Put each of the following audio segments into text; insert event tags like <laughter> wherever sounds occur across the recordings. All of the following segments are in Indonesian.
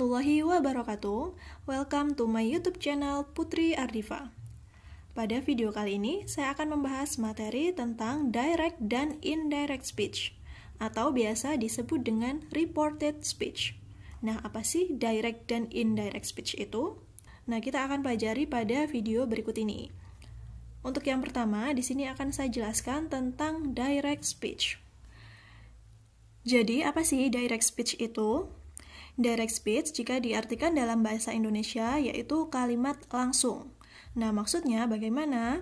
warahmatullahi wabarakatuh. Welcome to my YouTube channel Putri Ardifa. Pada video kali ini, saya akan membahas materi tentang direct dan indirect speech atau biasa disebut dengan reported speech. Nah, apa sih direct dan indirect speech itu? Nah, kita akan pelajari pada video berikut ini. Untuk yang pertama, di sini akan saya jelaskan tentang direct speech. Jadi, apa sih direct speech itu? Direct speech jika diartikan dalam bahasa Indonesia yaitu kalimat langsung. Nah, maksudnya bagaimana?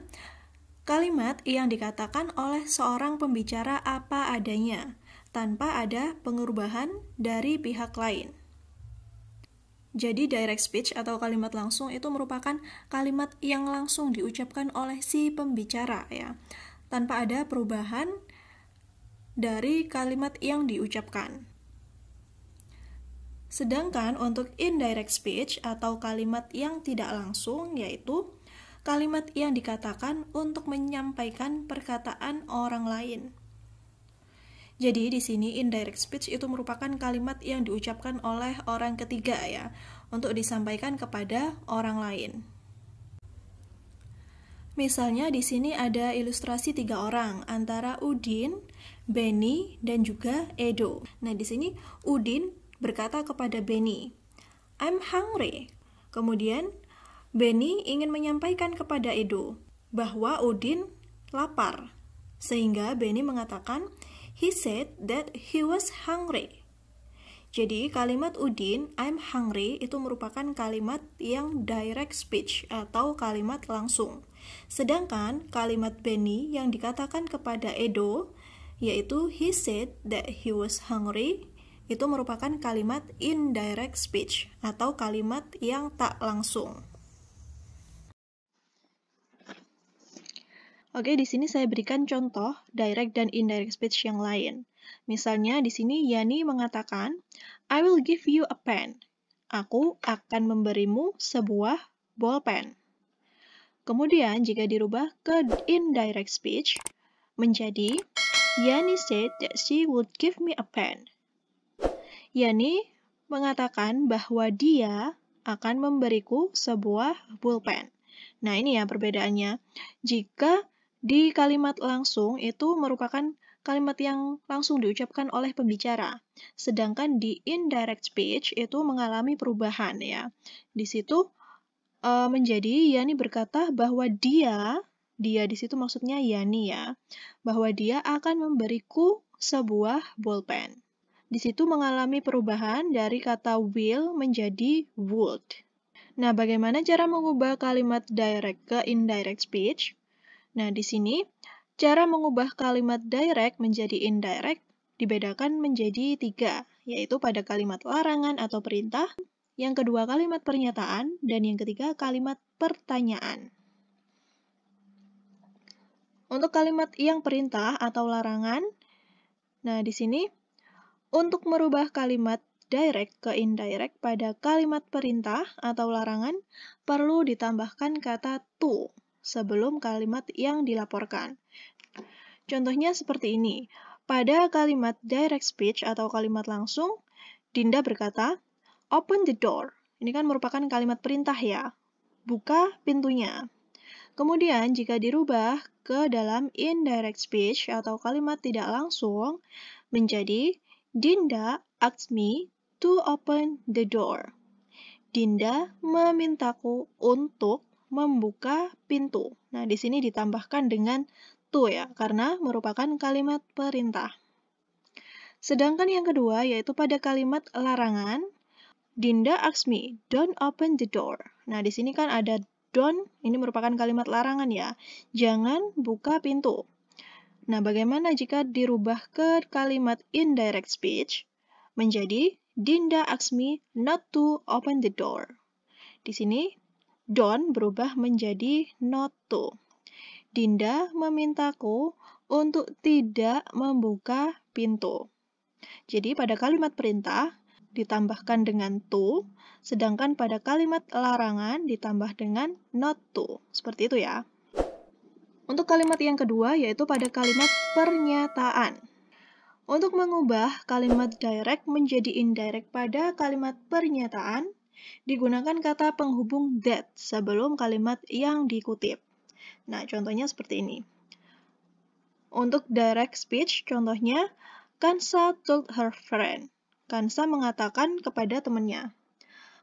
Kalimat yang dikatakan oleh seorang pembicara apa adanya, tanpa ada pengubahan dari pihak lain. Jadi direct speech atau kalimat langsung itu merupakan kalimat yang langsung diucapkan oleh si pembicara ya, tanpa ada perubahan dari kalimat yang diucapkan. Sedangkan untuk indirect speech atau kalimat yang tidak langsung yaitu kalimat yang dikatakan untuk menyampaikan perkataan orang lain. Jadi di sini indirect speech itu merupakan kalimat yang diucapkan oleh orang ketiga ya, untuk disampaikan kepada orang lain. Misalnya di sini ada ilustrasi tiga orang antara Udin, Benny, dan juga Edo. Nah di sini Udin berkata kepada Benny, "I'm hungry." Kemudian, Benny ingin menyampaikan kepada Edo bahwa Udin lapar. Sehingga Benny mengatakan, "He said that he was hungry." Jadi, kalimat Udin, "I'm hungry" itu merupakan kalimat yang direct speech atau kalimat langsung. Sedangkan kalimat Benny yang dikatakan kepada Edo yaitu he said that he was hungry itu merupakan kalimat indirect speech atau kalimat yang tak langsung. Oke, di sini saya berikan contoh direct dan indirect speech yang lain. Misalnya di sini Yani mengatakan, I will give you a pen. Aku akan memberimu sebuah bolpen. Kemudian jika dirubah ke indirect speech menjadi Yani said that she would give me a pen. Yani mengatakan bahwa dia akan memberiku sebuah pulpen. Nah, ini ya perbedaannya. Jika di kalimat langsung itu merupakan kalimat yang langsung diucapkan oleh pembicara. Sedangkan di indirect speech itu mengalami perubahan ya. Di situ e, menjadi Yani berkata bahwa dia, dia di situ maksudnya Yani ya, bahwa dia akan memberiku sebuah bolpen di situ mengalami perubahan dari kata will menjadi would. Nah, bagaimana cara mengubah kalimat direct ke indirect speech? Nah, di sini cara mengubah kalimat direct menjadi indirect dibedakan menjadi tiga, yaitu pada kalimat larangan atau perintah, yang kedua kalimat pernyataan, dan yang ketiga kalimat pertanyaan. Untuk kalimat yang perintah atau larangan, nah di sini untuk merubah kalimat direct ke indirect pada kalimat perintah atau larangan, perlu ditambahkan kata to sebelum kalimat yang dilaporkan. Contohnya seperti ini. Pada kalimat direct speech atau kalimat langsung, Dinda berkata, "Open the door." Ini kan merupakan kalimat perintah ya. Buka pintunya. Kemudian jika dirubah ke dalam indirect speech atau kalimat tidak langsung menjadi Dinda asked me to open the door. Dinda memintaku untuk membuka pintu. Nah, di sini ditambahkan dengan to ya, karena merupakan kalimat perintah. Sedangkan yang kedua yaitu pada kalimat larangan, Dinda asked me, don't open the door. Nah, di sini kan ada don, ini merupakan kalimat larangan ya. Jangan buka pintu. Nah, bagaimana jika dirubah ke kalimat indirect speech menjadi Dinda asked me not to open the door. Di sini, don berubah menjadi not to. Dinda memintaku untuk tidak membuka pintu. Jadi pada kalimat perintah ditambahkan dengan to, sedangkan pada kalimat larangan ditambah dengan not to. Seperti itu ya. Untuk kalimat yang kedua, yaitu pada kalimat pernyataan. Untuk mengubah kalimat direct menjadi indirect pada kalimat pernyataan, digunakan kata penghubung that sebelum kalimat yang dikutip. Nah, contohnya seperti ini. Untuk direct speech, contohnya, Kansa told her friend. Kansa mengatakan kepada temannya,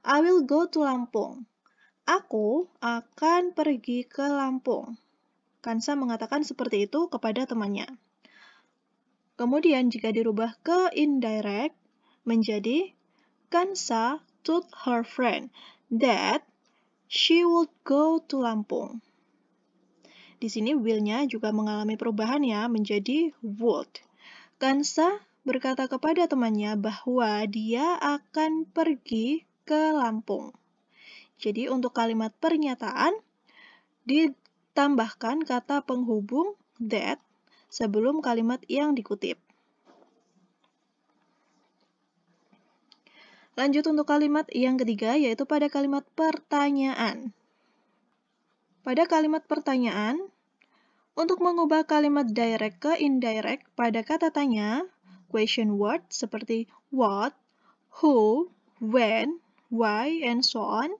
I will go to Lampung. Aku akan pergi ke Lampung. Kansa mengatakan seperti itu kepada temannya. Kemudian jika dirubah ke indirect menjadi Kansa told her friend that she would go to Lampung. Di sini will-nya juga mengalami perubahan ya menjadi would. Kansa berkata kepada temannya bahwa dia akan pergi ke Lampung. Jadi untuk kalimat pernyataan di tambahkan kata penghubung that sebelum kalimat yang dikutip. Lanjut untuk kalimat yang ketiga, yaitu pada kalimat pertanyaan. Pada kalimat pertanyaan, untuk mengubah kalimat direct ke indirect pada kata tanya, question word seperti what, who, when, why, and so on,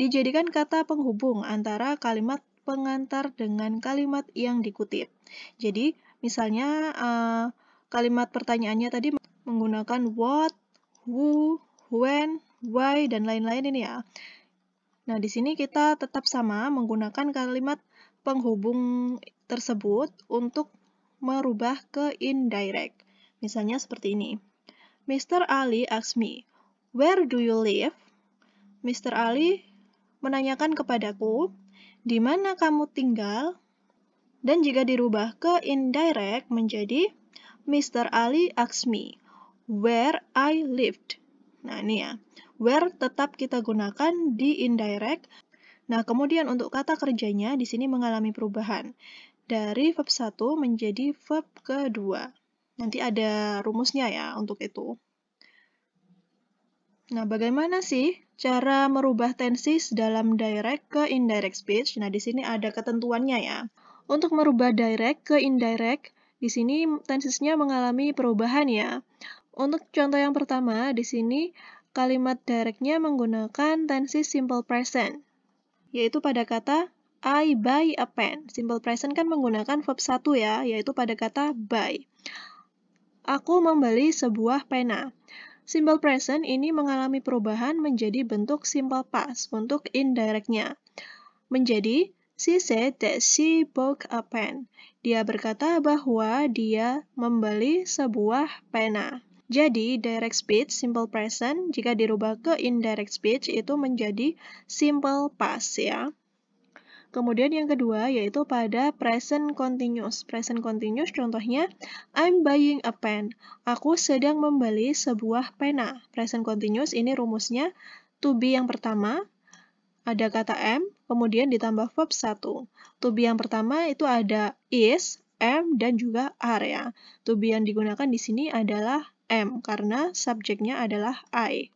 dijadikan kata penghubung antara kalimat pengantar dengan kalimat yang dikutip. Jadi, misalnya eh, kalimat pertanyaannya tadi menggunakan what, who, when, why, dan lain-lain ini ya. Nah, di sini kita tetap sama menggunakan kalimat penghubung tersebut untuk merubah ke indirect. Misalnya seperti ini. Mr. Ali asked me, where do you live? Mr. Ali menanyakan kepadaku, di mana kamu tinggal, dan jika dirubah ke indirect menjadi Mr. Ali asked me where I lived. Nah, ini ya. Where tetap kita gunakan di indirect. Nah, kemudian untuk kata kerjanya di sini mengalami perubahan dari verb 1 menjadi verb kedua. Nanti ada rumusnya ya untuk itu. Nah, bagaimana sih cara merubah tenses dalam direct ke indirect speech. Nah, di sini ada ketentuannya ya. Untuk merubah direct ke indirect, di sini tensesnya mengalami perubahan ya. Untuk contoh yang pertama, di sini kalimat directnya menggunakan tenses simple present, yaitu pada kata I buy a pen. Simple present kan menggunakan verb satu ya, yaitu pada kata buy. Aku membeli sebuah pena. Simbol present ini mengalami perubahan menjadi bentuk simple past untuk indirectnya. Menjadi, she said that she bought a pen. Dia berkata bahwa dia membeli sebuah pena. Jadi, direct speech simple present jika dirubah ke indirect speech itu menjadi simple past ya. Kemudian yang kedua yaitu pada present continuous. Present continuous contohnya I'm buying a pen. Aku sedang membeli sebuah pena. Present continuous ini rumusnya to be yang pertama ada kata am, kemudian ditambah verb 1. To be yang pertama itu ada is, am, dan juga are ya. To be yang digunakan di sini adalah am karena subjeknya adalah I.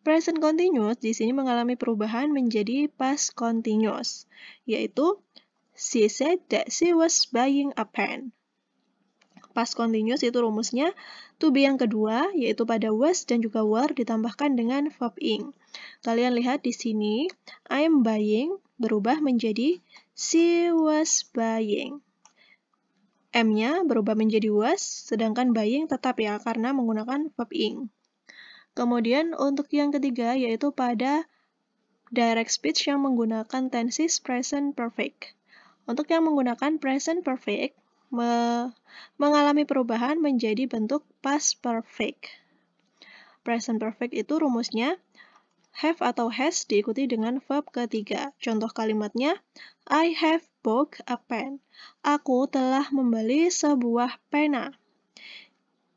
Present continuous di sini mengalami perubahan menjadi past continuous, yaitu she said that she was buying a pen. Past continuous itu rumusnya to be yang kedua, yaitu pada was dan juga were ditambahkan dengan verb ing. Kalian lihat di sini, I'm buying berubah menjadi she was buying. M-nya berubah menjadi was, sedangkan buying tetap ya, karena menggunakan verb ing. Kemudian untuk yang ketiga yaitu pada direct speech yang menggunakan tenses present perfect. Untuk yang menggunakan present perfect me mengalami perubahan menjadi bentuk past perfect. Present perfect itu rumusnya have atau has diikuti dengan verb ketiga. Contoh kalimatnya, I have bought a pen. Aku telah membeli sebuah pena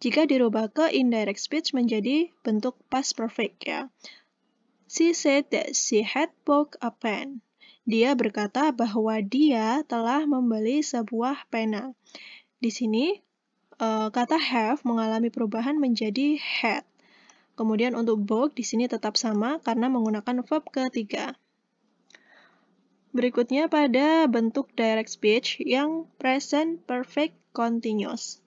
jika dirubah ke indirect speech menjadi bentuk past perfect ya. She said that she had bought a pen. Dia berkata bahwa dia telah membeli sebuah pena. Di sini, eh, kata have mengalami perubahan menjadi had. Kemudian untuk bought di sini tetap sama karena menggunakan verb ketiga. Berikutnya pada bentuk direct speech yang present perfect continuous.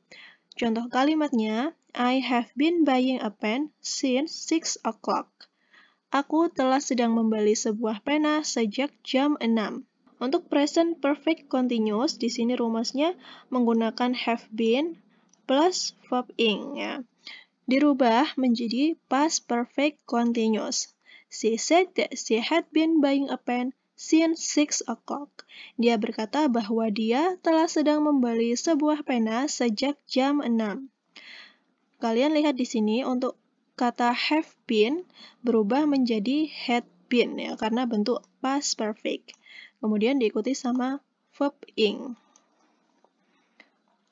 Contoh kalimatnya, I have been buying a pen since 6 o'clock. Aku telah sedang membeli sebuah pena sejak jam 6. Untuk present perfect continuous, di sini rumusnya menggunakan have been plus verb ing. Ya. Dirubah menjadi past perfect continuous. She said that she had been buying a pen since six o'clock. Dia berkata bahwa dia telah sedang membeli sebuah pena sejak jam 6. Kalian lihat di sini untuk kata have been berubah menjadi had been ya karena bentuk past perfect. Kemudian diikuti sama verb ing.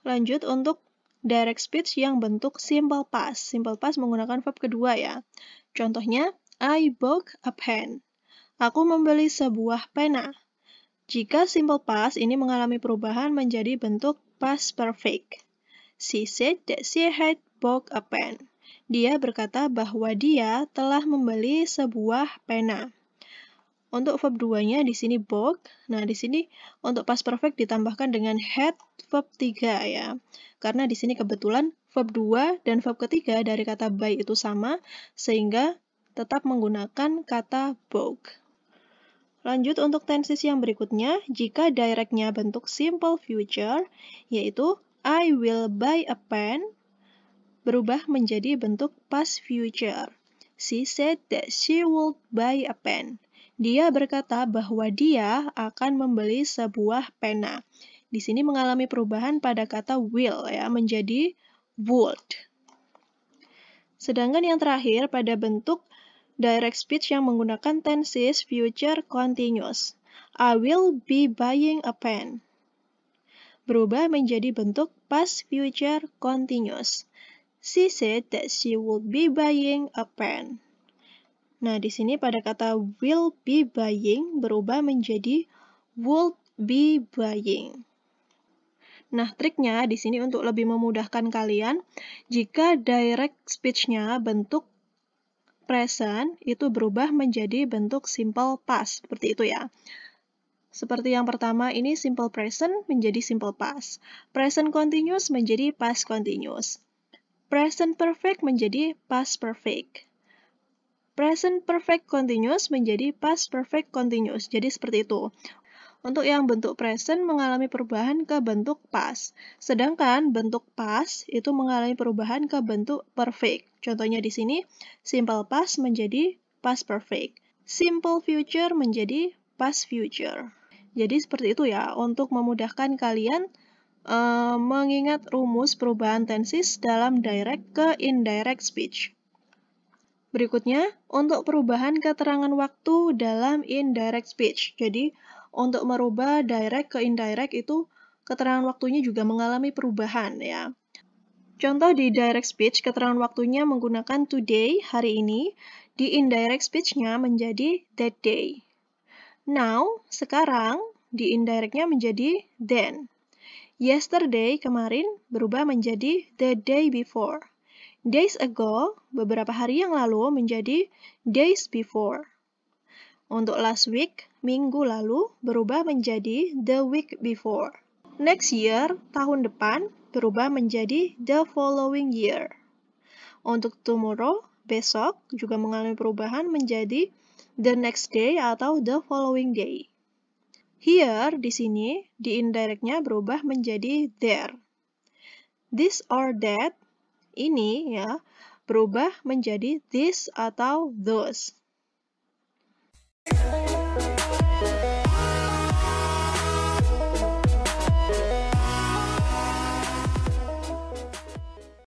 Lanjut untuk direct speech yang bentuk simple past. Simple past menggunakan verb kedua ya. Contohnya, I bought a pen. Aku membeli sebuah pena. Jika simple past ini mengalami perubahan menjadi bentuk past perfect. She said that she had bought a pen. Dia berkata bahwa dia telah membeli sebuah pena. Untuk verb 2-nya di sini bought. Nah, di sini untuk past perfect ditambahkan dengan had verb 3 ya. Karena di sini kebetulan verb 2 dan verb ketiga dari kata buy itu sama sehingga tetap menggunakan kata bought. Lanjut untuk tenses yang berikutnya, jika directnya bentuk simple future, yaitu I will buy a pen, berubah menjadi bentuk past future. She said that she would buy a pen. Dia berkata bahwa dia akan membeli sebuah pena. Di sini mengalami perubahan pada kata will ya menjadi would. Sedangkan yang terakhir pada bentuk direct speech yang menggunakan tenses future continuous. I will be buying a pen. Berubah menjadi bentuk past future continuous. She said that she would be buying a pen. Nah, di sini pada kata will be buying berubah menjadi would be buying. Nah, triknya di sini untuk lebih memudahkan kalian, jika direct speech-nya bentuk present itu berubah menjadi bentuk simple past, seperti itu ya. Seperti yang pertama ini simple present menjadi simple past. Present continuous menjadi past continuous. Present perfect menjadi past perfect. Present perfect continuous menjadi past perfect continuous. Jadi seperti itu. Untuk yang bentuk present mengalami perubahan ke bentuk past. Sedangkan bentuk past itu mengalami perubahan ke bentuk perfect. Contohnya di sini, simple past menjadi past perfect. Simple future menjadi past future. Jadi seperti itu ya, untuk memudahkan kalian Uh, mengingat rumus perubahan tenses dalam direct ke indirect speech. Berikutnya, untuk perubahan keterangan waktu dalam indirect speech. Jadi, untuk merubah direct ke indirect itu keterangan waktunya juga mengalami perubahan ya. Contoh di direct speech, keterangan waktunya menggunakan today, hari ini. Di indirect speech-nya menjadi that day. Now, sekarang, di indirectnya menjadi then. Yesterday, kemarin, berubah menjadi the day before. Days ago, beberapa hari yang lalu, menjadi days before. Untuk last week, minggu lalu, berubah menjadi the week before. Next year, tahun depan, berubah menjadi the following year. Untuk tomorrow, besok, juga mengalami perubahan menjadi the next day atau the following day. Here, di sini, di indirectnya berubah menjadi there. This or that, ini ya, berubah menjadi this atau those. Yeah. <laughs>